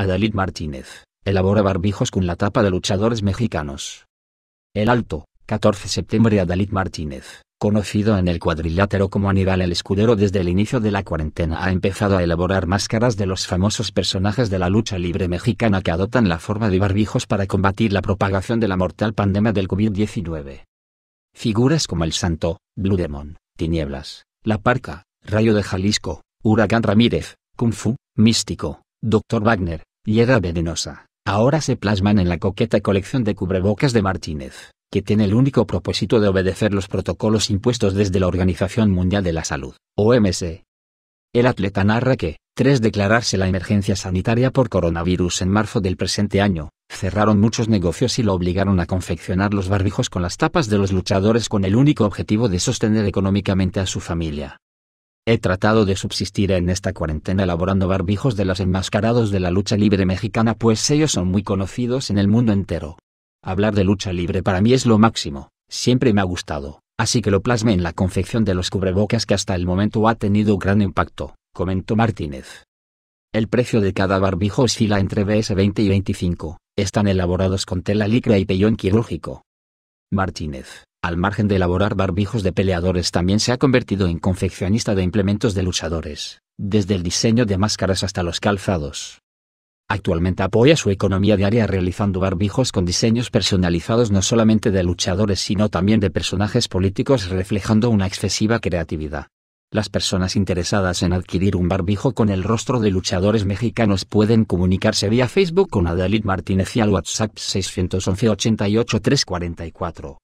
Adalid Martínez, elabora barbijos con la tapa de luchadores mexicanos. El Alto, 14 de septiembre Adalid Martínez, conocido en el cuadrilátero como Aníbal el Escudero desde el inicio de la cuarentena ha empezado a elaborar máscaras de los famosos personajes de la lucha libre mexicana que adoptan la forma de barbijos para combatir la propagación de la mortal pandemia del COVID-19. Figuras como el Santo, Blue Demon, Tinieblas, La Parca, Rayo de Jalisco, Huracán Ramírez, Kung Fu, Místico, Dr. Wagner, y era venenosa, ahora se plasman en la coqueta colección de cubrebocas de Martínez, que tiene el único propósito de obedecer los protocolos impuestos desde la Organización Mundial de la Salud, OMS. El atleta narra que, tras declararse la emergencia sanitaria por coronavirus en marzo del presente año, cerraron muchos negocios y lo obligaron a confeccionar los barbijos con las tapas de los luchadores con el único objetivo de sostener económicamente a su familia. He tratado de subsistir en esta cuarentena elaborando barbijos de los enmascarados de la lucha libre mexicana pues ellos son muy conocidos en el mundo entero. Hablar de lucha libre para mí es lo máximo, siempre me ha gustado, así que lo plasmé en la confección de los cubrebocas que hasta el momento ha tenido gran impacto, comentó Martínez. El precio de cada barbijo oscila entre BS20 y 25, están elaborados con tela licra y pellón quirúrgico. Martínez, al margen de elaborar barbijos de peleadores también se ha convertido en confeccionista de implementos de luchadores, desde el diseño de máscaras hasta los calzados. Actualmente apoya su economía diaria realizando barbijos con diseños personalizados no solamente de luchadores sino también de personajes políticos reflejando una excesiva creatividad. Las personas interesadas en adquirir un barbijo con el rostro de luchadores mexicanos pueden comunicarse vía Facebook con Adalid Martínez y al WhatsApp 611 88